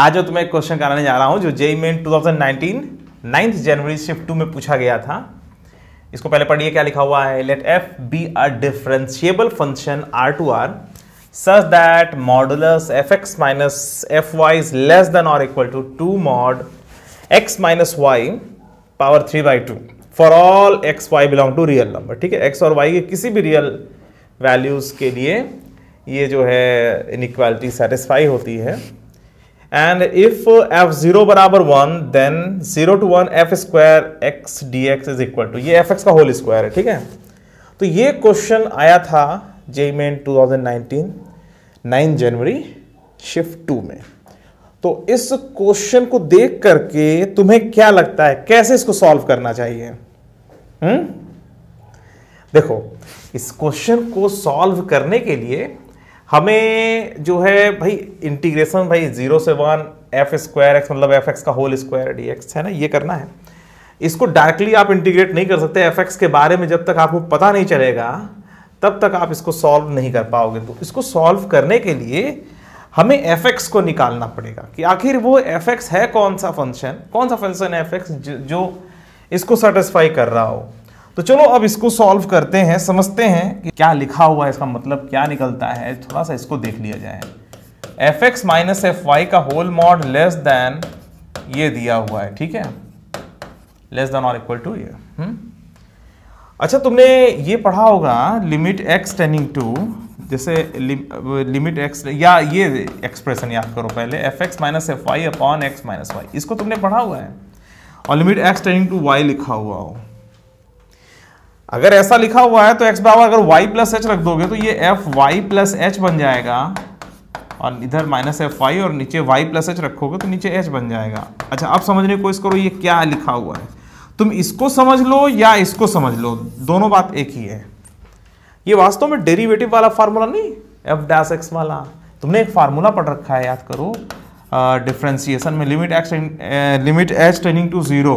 आज जो तुम्हें क्वेश्चन कराने जा रहा हूँ जो जेई मेन 2019 नाइन्थ जनवरी शिफ्ट टू में पूछा गया था इसको पहले पढ़िए क्या लिखा हुआ है let F be a differentiable function R to R such that modulus F X minus F Y is less than और equal to two mod x minus Y power three by two for all X Y belong to real number ठीक है x और Y के किसी भी real values के लिए ये जो है इनक्वालिटी सेटिस्फाई होती है एंड इफ एफ जीरो बराबर one then zero to one F square X D X is equal to ये एफ एक्स का होल स्क्वायर है ठीक है तो ये क्वेश्चन आया था J main two thousand nineteen nine जनवरी शिफ्ट टू में तो इस क्वेश्चन को देख करके तुम्हें क्या लगता है कैसे इसको सॉल्व करना चाहिए हुँ? हम्म? देखो इस क्वेश्चन को सॉल्व करने के लिए हमें जो है भाई इंटीग्रेशन भाई जीरो से वन एफ स्क्वायर एक्स मतलब एफ एक्स का होल स्क्वायर डी एक्स है ना ये करना है इसको डायरेक्टली आप इंटीग्रेट नहीं कर सकते एफ एक्स के बारे में जब तक आपको पता नहीं चलेगा तब तक आप इसको सॉल्व नहीं कर पाओगे तो इसको सॉल्व करने के लिए हमें एफ एक्स को निकालना पड़ेगा कि आखिर वो एफ एक्स है कौन सा फंक्शन कौन सा फंक्शन एफ एक्स जो इसको सेटिस्फाई कर रहा हो तो चलो अब इसको सॉल्व करते हैं समझते हैं कि क्या लिखा हुआ है इसका मतलब क्या निकलता है थोड़ा सा इसको देख लिया जाए F X minus F Y का होल मॉड लेस देन ये दिया हुआ है ठीक है लेस देन और इक्वल टू ये हम्म। अच्छा तुमने ये पढ़ा होगा लिमिट एक्स टेनिंग टू जैसे लिमिट एक्स या ये एक्सप्रेशन याद करो पहले F X minus F Y upon X minus Y इसको तुमने पढ़ा हुआ है और limit X tending to Y लिखा हुआ हो अगर ऐसा लिखा हुआ है तो एक्स बराबर अगर वाई प्लस एच रख दोगे तो ये एफ वाई प्लस एच बन जाएगा और इधर माइनस एफ वाई और नीचे y प्लस एच रखोगे तो नीचे h बन जाएगा अच्छा आप समझने की कोशिश करो ये क्या लिखा हुआ है तुम इसको समझ लो या इसको समझ लो दोनों बात एक ही है ये वास्तव में डेरिवेटिव वाला फार्मूला नहीं एफ डैस एक्स वाला तुमने एक फार्मूला पढ़ रखा है याद करो डिफ्रेंसिएशन में limit X limit H tending to zero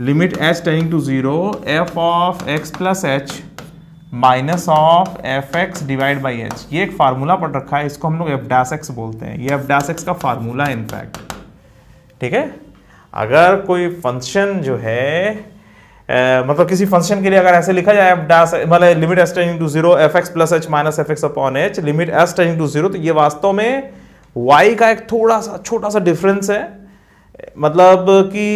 limit H tending to zero F of X plus H minus of F X divide by H ये एक फार्मूला पढ़ रखा है इसको हम लोग एफ डैस एक्स बोलते हैं ये एफ डैस एक्स का फार्मूला है इनफैक्ट ठीक है अगर कोई फंक्शन जो है ए, मतलब किसी फंक्शन के लिए अगर ऐसे लिखा जाए एफ डैस मतलब limit S tending to zero F x plus H minus F x upon H limit S tending to zero तो ये वास्तव में वाई का एक थोड़ा सा छोटा सा डिफरेंस है मतलब कि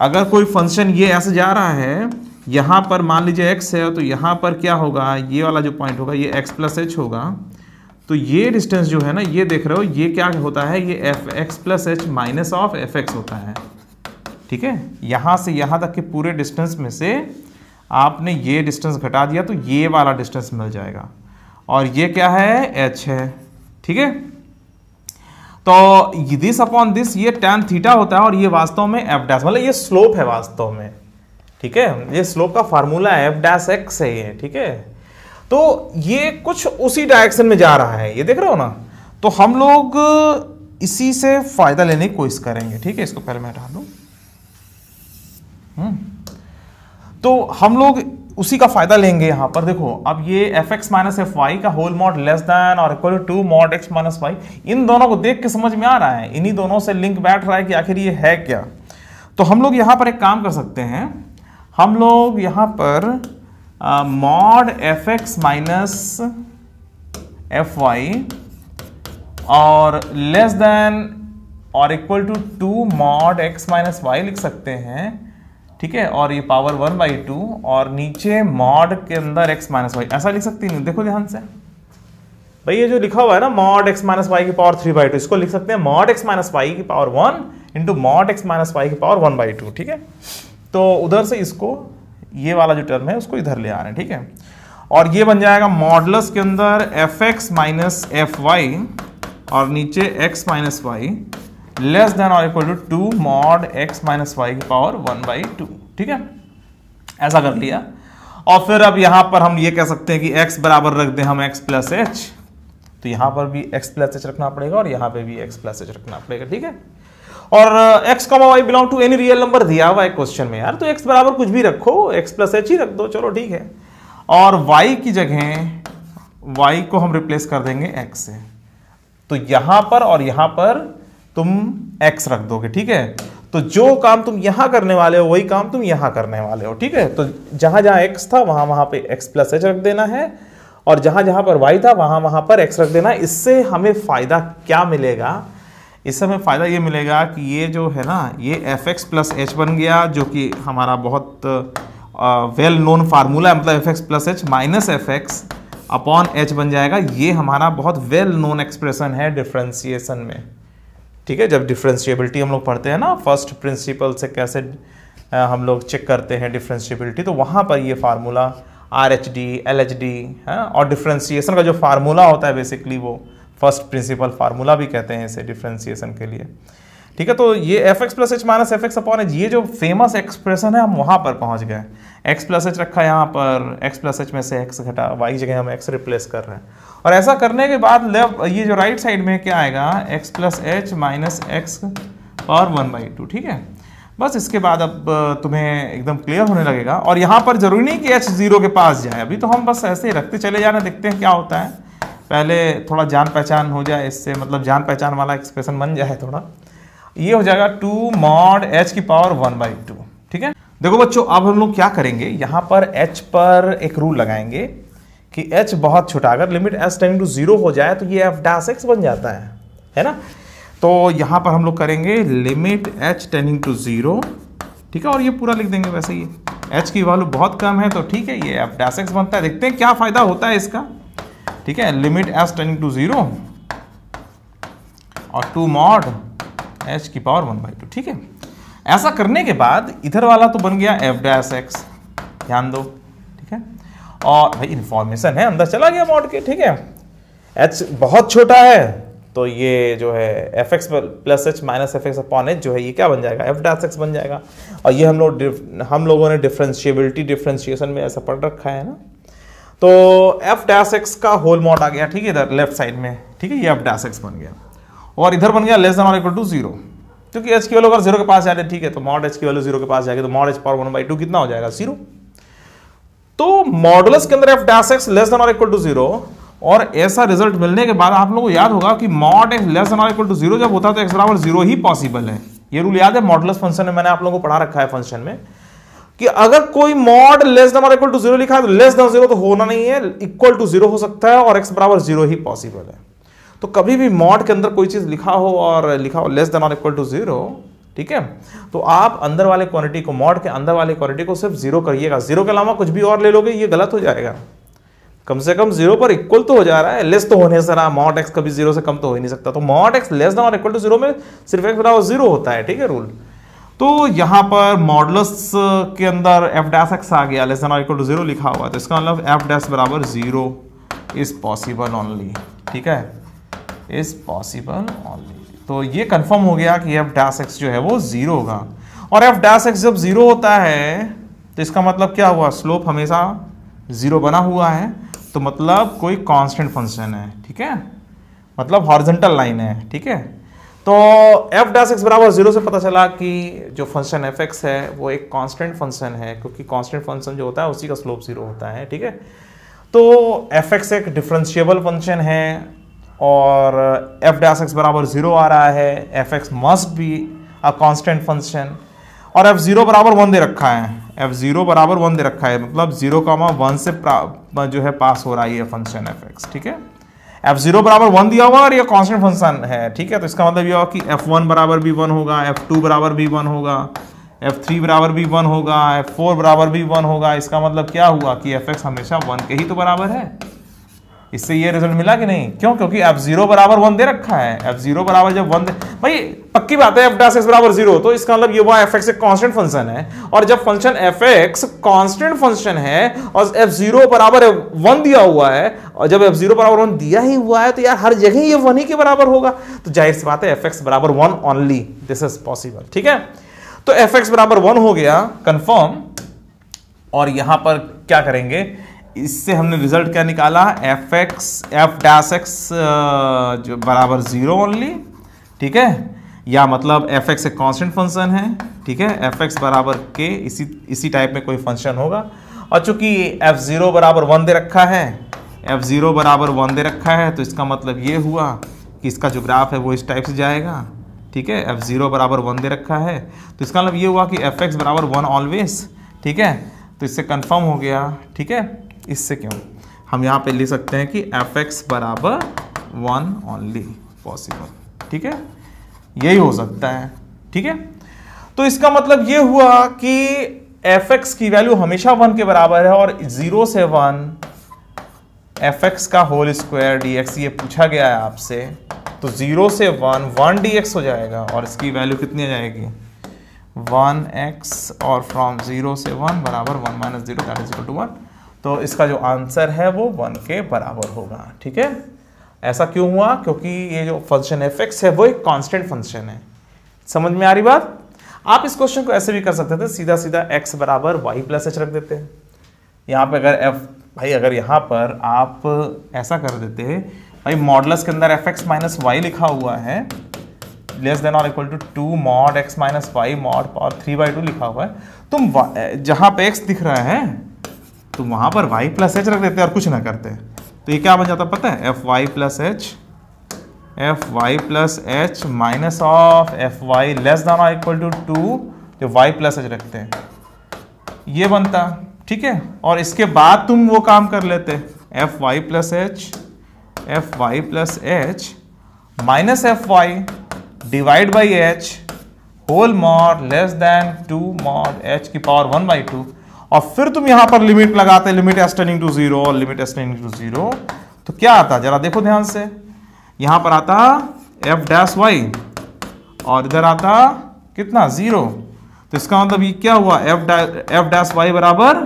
अगर कोई फंक्शन ये ऐसे जा रहा है यहाँ पर मान लीजिए एक्स है तो यहाँ पर क्या होगा ये वाला जो पॉइंट होगा ये एक्स प्लस एच होगा तो ये डिस्टेंस जो है ना ये देख रहे हो ये क्या होता है ये F x plus H minus of F X होता है ठीक है यहाँ से यहाँ तक के पूरे डिस्टेंस में से आपने ये डिस्टेंस घटा दिया तो ये वाला डिस्टेंस मिल जाएगा और ये क्या है एच है ठीक है तो दिस अपॉन दिस ये टेन थीटा होता है और ये वास्तव में एफ डैश मतलब ये स्लोप है वास्तव में ठीक है ये स्लोप का फार्मूला है एफ डैश एक्स है ये ठीक है तो ये कुछ उसी डायरेक्शन में जा रहा है ये देख रहे हो ना तो हम लोग इसी से फायदा लेने की कोशिश करेंगे ठीक है इसको पहले मैं हटा दूँ हम्म। तो हम लोग उसी का फायदा लेंगे यहां पर देखो अब ये F X minus F Y का होल मॉड लेस देन और equal to mod x minus Y इन दोनों को देख के समझ में आ रहा है इन्हीं दोनों से लिंक बैठ रहा है कि आखिर ये है क्या तो हम लोग यहां पर एक काम कर सकते हैं हम लोग यहाँ पर mod F X minus F Y और लेस देन और equal to two mod x minus Y लिख सकते हैं ठीक है और ये पावर वन बाई टू और नीचे मॉड के अंदर एक्स माइनस वाई ऐसा लिख सकती हूँ देखो ध्यान से भाई ये जो लिखा हुआ है ना मॉड एक्स माइनस वाई की पावर थ्री बाई टू इसको लिख सकते हैं मॉड एक्स माइनस वाई की power one into mod x minus Y की पावर वन बाई टू ठीक है तो उधर से इसको ये वाला जो टर्म है उसको इधर ले आ रहे हैं ठीक है और ये बन जाएगा मॉडलस के अंदर F X minus F Y और नीचे X minus Y less than और equal to two mod x minus Y की पावर वन बाई टू ठीक है ऐसा कर लिया और फिर अब यहां पर हम ये कह सकते हैं कि x बराबर रख दें हम x प्लस एच तो यहां पर भी x प्लस एच रखना पड़ेगा और यहां पे भी x प्लस एच रखना पड़ेगा ठीक है और uh, x comma Y belong to any real number दिया हुआ है क्वेश्चन में यार तो x बराबर कुछ भी रखो x प्लस एच ही रख दो चलो ठीक है और y की जगह y को हम रिप्लेस कर देंगे x से तो यहां पर और यहां पर तुम एक्स रख दोगे ठीक है तो जो काम तुम यहाँ करने वाले हो वही काम तुम यहाँ करने वाले हो ठीक है तो जहाँ जहाँ एक्स था वहाँ वहाँ पे एक्स प्लस एच रख देना है और जहाँ जहाँ पर वाई था वहाँ वहाँ पर एक्स रख देना इससे हमें फ़ायदा क्या मिलेगा इससे हमें फ़ायदा ये मिलेगा कि ये जो है ना ये एफ एक्स प्लस एच बन गया जो कि हमारा बहुत वेल नोन फार्मूला है मतलब F x plus H minus F x upon H बन जाएगा ये हमारा बहुत वेल नोन एक्सप्रेशन है डिफ्रेंसीसन में ठीक है जब डिफ्रेंशिएबिलिटी हम लोग पढ़ते हैं ना फर्स्ट प्रिंसिपल से कैसे हम लोग चेक करते हैं डिफ्रेंशिएबिलिटी तो वहाँ पर ये formula R H D L H D है और डिफ्रेंसीसन का जो फार्मूला होता है बेसिकली वो फर्स्ट प्रिंसिपल फार्मूला भी कहते हैं इसे डिफ्रेंसीसन के लिए ठीक है तो ये F x plus H minus F x upon H ये जो फेमस एक्सप्रेशन है हम वहाँ पर पहुँच गए एक्स प्लस एच रखा यहाँ पर एक्स प्लस एच में से एक्स घटा वाई जगह हम एक्स रिप्लेस कर रहे हैं और ऐसा करने के बाद लेफ्ट ये जो राइट साइड में क्या आएगा X plus H minus X और वन बाई टू ठीक है बस इसके बाद अब तुम्हें एकदम क्लियर होने लगेगा और यहाँ पर जरूरी नहीं कि एच जीरो के पास जाए अभी तो हम बस ऐसे ही रखते चले जाने देखते हैं क्या होता है पहले थोड़ा जान पहचान हो जाए इससे मतलब जान पहचान वाला एक्सप्रेशन बन जाए थोड़ा ये हो जाएगा टू मॉड एच की पावर वन बाई टू ठीक है देखो बच्चों अब हम लोग क्या करेंगे यहां पर h पर एक रूल लगाएंगे कि h बहुत छोटा अगर limit s tends to zero हो जाए तो ये एफ डैश एक्स बन जाता है है ना तो यहां पर हम लोग करेंगे limit h tending to zero ठीक है और ये पूरा लिख देंगे वैसे ही h की वैल्यू बहुत कम है तो ठीक है ये एफ डैश एक्स बनता है देखते हैं क्या फ़ायदा होता है इसका ठीक है limit S tending to zero और टू मॉड एच की पावर वन बाई टू ठीक है ऐसा करने के बाद इधर वाला तो बन गया एफ डैस एक्स ध्यान दो ठीक है और भाई इंफॉर्मेशन है अंदर चला गया मॉड के ठीक है एच बहुत छोटा है तो ये जो है f x plus H minus F x upon h जो है ये क्या बन जाएगा एफ डैस एक्स बन जाएगा और ये हम लोग हम लोगों ने डिफ्रेंशियबिलिटी डिफ्रेंशिएशन में ऐसा पढ़ रखा है ना तो एफ डैस एक्स का होल मॉड आ गया ठीक है इधर लेफ्ट साइड में ठीक है ये एफ डैस एक्स बन गया और इधर बन गया लेस देन और इक्वल टू जीरो क्योंकि एच की वैल्यू अगर जीरो के पास जाते तो ठीक है तो मॉड एच की वैल्यू जीरो के पास जाएगी तो mod h power one by two कितना हो जाएगा जीरो तो मॉडलस के अंदर f dash x less than और इक्वल टू जीरो और ऐसा रिजल्ट मिलने के बाद आप लोगों को याद होगा कि मॉड एक्स लेस देन और इक्वल टू जीरो जब होता है तो एक्स बराबर जीरो ही पॉसिबल है ये रूल याद है मॉडलस फंक्शन में मैंने आप लोगों को पढ़ा रखा है फंक्शन में कि अगर कोई मॉड लेस देन और इक्वल टू जीरो लिखा है तो लेस देन जीरो तो होना नहीं है इक्वल टू जीरो हो सकता है और एक्स बराबर जीरो ही पॉसिबल है तो कभी भी मॉड के अंदर कोई चीज़ लिखा हो और लिखा हो लेस देन और इक्वल टू ज़ीरो ठीक है तो आप अंदर वाले क्वांटिटी को मॉड के अंदर वाले क्वांटिटी को सिर्फ जीरो करिएगा जीरो के अलावा कुछ भी और ले लोगे ये गलत हो जाएगा कम से कम जीरो पर इक्वल तो हो जा रहा है लेस तो होने से रहा मॉट एक्स कभी जीरो से कम तो हो ही नहीं सकता तो मॉट एक्स लेस देन और इक्वल टू जीरो में सिर्फ एक्स बराबर जीरो होता है ठीक है रूल तो यहाँ पर मॉडल्स के अंदर एफ डैस एक्स आ गया लेस देन और इक्वल टू जीरो लिखा हुआ है तो इसका मतलब एफ डैस बराबर जीरो इज पॉसिबल ओनली ठीक है इज पॉसिबल ऑनली तो ये कंफर्म हो गया कि एफ डैश एक्स जो है वो ज़ीरो होगा और एफ डैश एक्स जब ज़ीरो होता है तो इसका मतलब क्या हुआ स्लोप हमेशा ज़ीरो बना हुआ है तो मतलब कोई कांस्टेंट फंक्शन है ठीक है मतलब हॉर्जेंटल लाइन है ठीक है तो एफ डैश एक्स बराबर जीरो से पता चला कि जो फंक्शन एफ एक्स है वो एक कांस्टेंट फंक्शन है क्योंकि कांस्टेंट फंक्शन जो होता है उसी का स्लोप जीरो होता है ठीक है तो एफ एक्स एक डिफ्रेंशिएबल फंक्शन है और एफ डैस एक्स बराबर ज़ीरो आ रहा है f x must be a constant function और एफ ज़ीरो बराबर वन दे रखा है एफ ज़ीरो बराबर वन दे रखा है मतलब ज़ीरो कामा वन से जो है पास हो रहा है ये फंक्शन एफ एक्स ठीक है एफ ज़ीरो बराबर वन दिया हुआ और ये कांस्टेंट फंक्शन है ठीक है तो इसका मतलब ये होगा कि एफ वन बराबर भी वन होगा एफ टू बराबर भी वन होगा एफ थ्री बराबर भी वन होगा एफ फोर बराबर भी वन होगा इसका मतलब क्या हुआ कि एफ एक्स हमेशा वन के ही तो बराबर है इससे ये रिजल्ट मिला कि नहीं क्यों क्योंकि एफ जीरो बराबर वन दे रखा है एफ जीरो बराबर जब वन दे भाई पक्की बात है एफ डैश एक्स बराबर जीरो तो इसका मतलब ये हुआ एफ एक्स एक कॉन्स्टेंट फंक्शन है और जब function f x constant function है और एफ जीरो बराबर वन दिया हुआ है और जब एफ जीरो बराबर वन दिया ही हुआ है तो यार हर जगह ये वन ही के बराबर होगा तो जाहिर सी बात है एफ एक्स बराबर one only this is possible ठीक है तो एफ एक्स बराबर वन हो गया कन्फर्म और यहां पर क्या करेंगे इससे हमने रिजल्ट क्या निकाला f x f dash x जो बराबर ज़ीरो ओनली ठीक है या मतलब एफ एक्स एक कॉन्स्टेंट फंक्शन है ठीक है एफ एक्स बराबर के इसी इसी टाइप में कोई फंक्शन होगा और चूंकि एफ ज़ीरो बराबर वन दे रखा है एफ ज़ीरो बराबर वन दे रखा है तो इसका मतलब ये हुआ कि इसका जो ग्राफ है वो इस टाइप से जाएगा ठीक है एफ ज़ीरो बराबर वन दे रखा है तो इसका मतलब ये हुआ कि एफ एक्स बराबर वन ऑलवेज ठीक है तो इससे कन्फर्म हो गया ठीक है इससे क्यों हम यहाँ पे लिख सकते हैं कि एफ एक्स बराबर वन ओनली पॉसिबल ठीक है यही हो सकता है ठीक है तो इसका मतलब ये हुआ कि एफ एक्स की वैल्यू हमेशा वन के बराबर है और जीरो से वन एफ एक्स का होल स्क्वायर डी एक्स ये पूछा गया है आपसे तो जीरो से वन वन डी एक्स हो जाएगा और इसकी वैल्यू कितनी आ जाएगी वन एक्स और फ्रॉम जीरो से वन बराबर one minus zero that is equal to one तो इसका जो आंसर है वो वन के बराबर होगा ठीक है ऐसा क्यों हुआ क्योंकि ये जो फंक्शन एफ एक्स है वो एक कांस्टेंट फंक्शन है समझ में आ रही बात आप इस क्वेश्चन को ऐसे भी कर सकते थे सीधा सीधा एक्स बराबर वाई प्लस एच रख देते हैं यहाँ पे अगर एफ भाई अगर यहाँ पर आप ऐसा कर देते हैं भाई मॉडलस के अंदर एफ एक्स माइनस वाई लिखा हुआ है लेस देन और equal to two mod x minus y mod power three by two लिखा हुआ है तुम जहाँ पे एक्स दिख रहा है तो वहाँ पर वाई प्लस एच रख देते हैं और कुछ ना करते तो ये क्या बन जाता पता है f y plus h f y plus H minus of f y less than और इक्वल टू टू जो वाई प्लस एच रखते हैं ये बनता ठीक है और इसके बाद तुम वो काम कर लेते f y plus h f y plus H minus F y divide by h whole mod less than two mod h की पावर वन बाई टू और फिर तुम यहां पर लिमिट लगाते लिमिट एस्टेंडिंग टू जीरो और लिमिट एस्टेंडिंग टू जीरो तो क्या आता जरा देखो ध्यान से यहां पर आता एफ डैश वाई और इधर आता कितना जीरो तो इसका मतलब ये क्या हुआ एफ एफ डैश वाई बराबर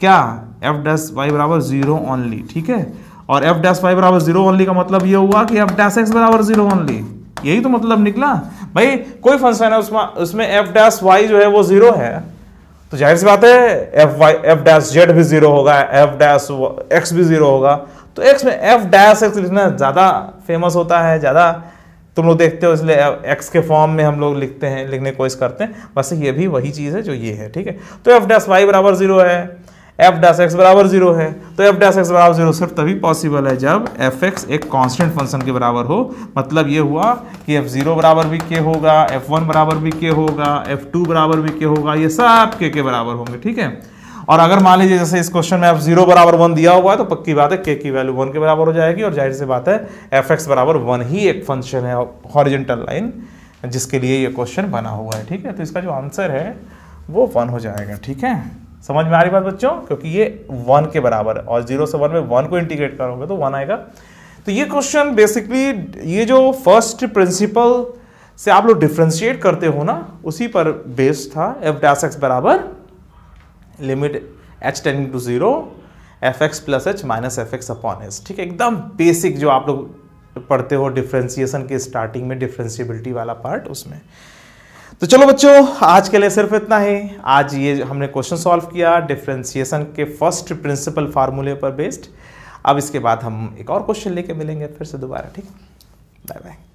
क्या एफ डैश वाई बराबर जीरो ओनली ठीक है और एफ डैश वाई बराबर जीरो ओनली का मतलब ये हुआ कि एफ डैश एक्स बराबर जीरो ओनली यही तो मतलब निकला भाई कोई फंक्शन है उसमें उसमें एफ डैश वाई जो है वो जीरो है तो जाहिर सी बात है f y f dash z भी जीरो होगा एफ डैश एक्स भी जीरो होगा तो एक्स में एफ डैश एक्स लिखना ज़्यादा फेमस होता है ज़्यादा तुम लोग देखते हो इसलिए एक्स के फॉर्म में हम लोग लिखते हैं लिखने की कोशिश करते हैं बस ये भी वही चीज़ है जो ये है ठीक है तो एफ डैश वाई बराबर जीरो है एफ डैस एक्स बराबर जीरो है तो एफ डैस एक्स बराबर जीरो सिर्फ तभी पॉसिबल है जब एफ एक्स एक कांस्टेंट फंक्शन के बराबर हो मतलब ये हुआ कि एफ जीरो बराबर भी के होगा एफ वन बराबर भी के होगा एफ टू बराबर भी के होगा ये सब के के बराबर होंगे ठीक है और अगर मान लीजिए जैसे इस क्वेश्चन में एफ जीरो बराबर वन दिया हुआ है तो पक्की बात है के की वैल्यू वन के बराबर हो जाएगी और जाहिर सी बात है एफ एक्स बराबर वन ही एक फंक्शन है हॉरिजेंटल लाइन जिसके लिए ये क्वेश्चन बना हुआ है ठीक है तो इसका जो आंसर है वो वन हो जाएगा ठीक है समझ में आ रही बात बच्चों क्योंकि ये वन के बराबर है और जीरो से वन में वन को इंटीग्रेट करोगे तो वन आएगा तो ये क्वेश्चन बेसिकली ये जो फर्स्ट प्रिंसिपल से आप लोग डिफ्रेंशिएट करते हो ना उसी पर बेस्ड था एफ डैस एक्स बराबर limit h tends to zero F x plus H minus F x upon s ठीक है एकदम बेसिक जो आप लोग पढ़ते हो डिफ्रेंसिएशन के स्टार्टिंग में डिफ्रेंशिएबिलिटी वाला पार्ट उसमें तो चलो बच्चों आज के लिए सिर्फ इतना ही आज ये हमने क्वेश्चन सॉल्व किया डिफ्रेंसिएशन के फर्स्ट प्रिंसिपल फार्मूले पर बेस्ड अब इसके बाद हम एक और क्वेश्चन लेके मिलेंगे फिर से दोबारा ठीक बाय बाय